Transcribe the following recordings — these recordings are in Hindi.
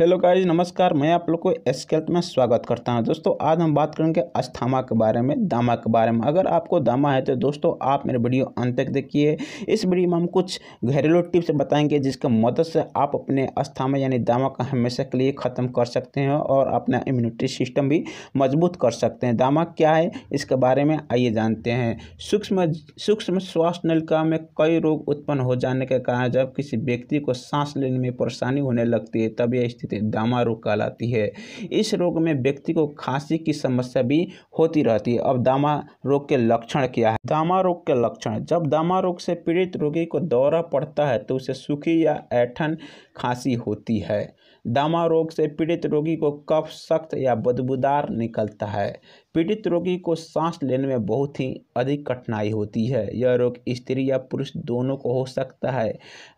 हेलो गाइज नमस्कार मैं आप लोग को एसकेल्ट में स्वागत करता हूं दोस्तों आज हम बात करेंगे अस्थामा के बारे में दामा के बारे में अगर आपको दामा है तो दोस्तों आप मेरे वीडियो अंत तक देखिए इस वीडियो में हम कुछ घरेलू टिप्स बताएंगे जिसके मदद से आप अपने अस्थामा यानी दामा का हमेशा के लिए ख़त्म कर सकते हैं और अपना इम्यूनिटी सिस्टम भी मजबूत कर सकते हैं दामा क्या है इसके बारे में आइए जानते हैं सूक्ष्म सूक्ष्म श्वास नलिका में कई रोग उत्पन्न हो जाने के कारण जब किसी व्यक्ति को सांस लेने में परेशानी होने लगती है तब यह स्थिति स्थिति दामा रोग कहलाती है इस रोग में व्यक्ति को खांसी की समस्या भी होती रहती है अब दामा रोग के लक्षण क्या है दामा रोग के लक्षण जब दामा रोग से पीड़ित रोगी को दौरा पड़ता है तो उसे सूखी या ऐठन खांसी होती है दामा रोग से पीड़ित रोगी को कफ सख्त या बदबूदार निकलता है पीड़ित रोगी को सांस लेने में बहुत ही अधिक कठिनाई होती है यह रोग स्त्री या पुरुष दोनों को हो सकता है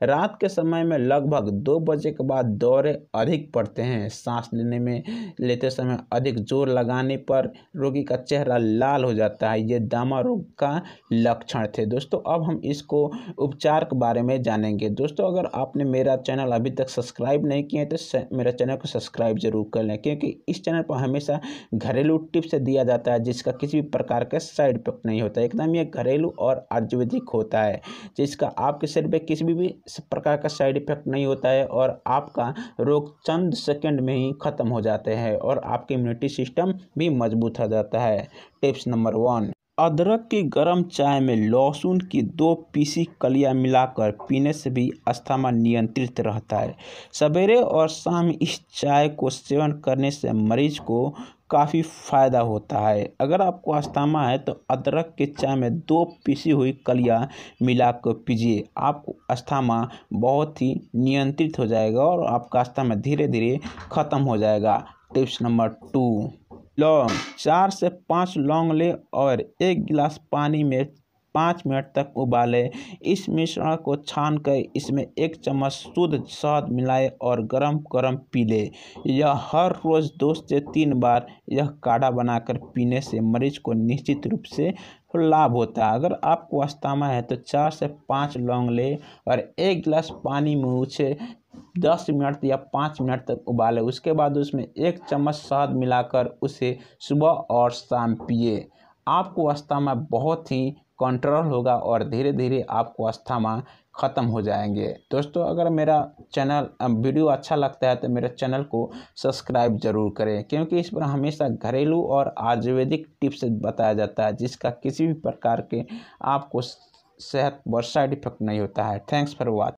रात के समय में लगभग दो बजे के बाद दौरे अधिक पड़ते हैं सांस लेने में लेते समय अधिक जोर लगाने पर रोगी का चेहरा लाल हो जाता है ये दामा रोग का लक्षण थे दोस्तों अब हम इसको उपचार के बारे में जानेंगे दोस्तों अगर आपने मेरा चैनल अभी तक सब्सक्राइब नहीं किया है तो मेरा चैनल को सब्सक्राइब जरूर कर लें क्योंकि इस चैनल पर हमेशा घरेलू टिप्स दिया किया जाता है जिसका किसी भी प्रकार का साइड इफेक्ट नहीं होता एकदम ये घरेलू और आयुर्वेदिक होता है जिसका आपके शरीर पर किसी भी, भी प्रकार का साइड इफेक्ट नहीं होता है और आपका रोग चंद सेकेंड में ही ख़त्म हो जाते हैं और आपकी इम्यूनिटी सिस्टम भी मजबूत हो जाता है टिप्स नंबर वन अदरक के गरम चाय में लहसुन की दो पीसी कलियां मिलाकर पीने से भी अस्थमा नियंत्रित रहता है सवेरे और शाम इस चाय को सेवन करने से मरीज को काफ़ी फ़ायदा होता है अगर आपको अस्थमा है तो अदरक के चाय में दो पीसी हुई कलिया मिलाकर पीजिए आपको अस्थमा बहुत ही नियंत्रित हो जाएगा और आपका अस्थमा धीरे धीरे ख़त्म हो जाएगा टिप्स नंबर टू लौंग चार से पाँच लौंग लें और एक गिलास पानी में पाँच मिनट तक उबालें इस मिश्रण को छान कर इसमें एक चम्मच शुद्ध शहद मिलाए और गरम गरम पी लें यह हर रोज़ दो से तीन बार यह काढ़ा बनाकर पीने से मरीज को निश्चित रूप से लाभ होता है अगर आपको अस्थमा है तो चार से पाँच लौंग लें और एक गिलास पानी में उसे दस मिनट या पाँच मिनट तक उबालें उसके बाद उसमें एक चम्मच शहद मिलाकर उसे सुबह और शाम पिए आपको अस्थमा बहुत ही कंट्रोल होगा और धीरे धीरे आपको अस्थमा ख़त्म हो जाएंगे दोस्तों अगर मेरा चैनल वीडियो अच्छा लगता है तो मेरे चैनल को सब्सक्राइब ज़रूर करें क्योंकि इस पर हमेशा घरेलू और आयुर्वेदिक टिप्स बताया जाता है जिसका किसी भी प्रकार के आपको सेहत पर साइड इफेक्ट नहीं होता है थैंक्स फॉर वॉच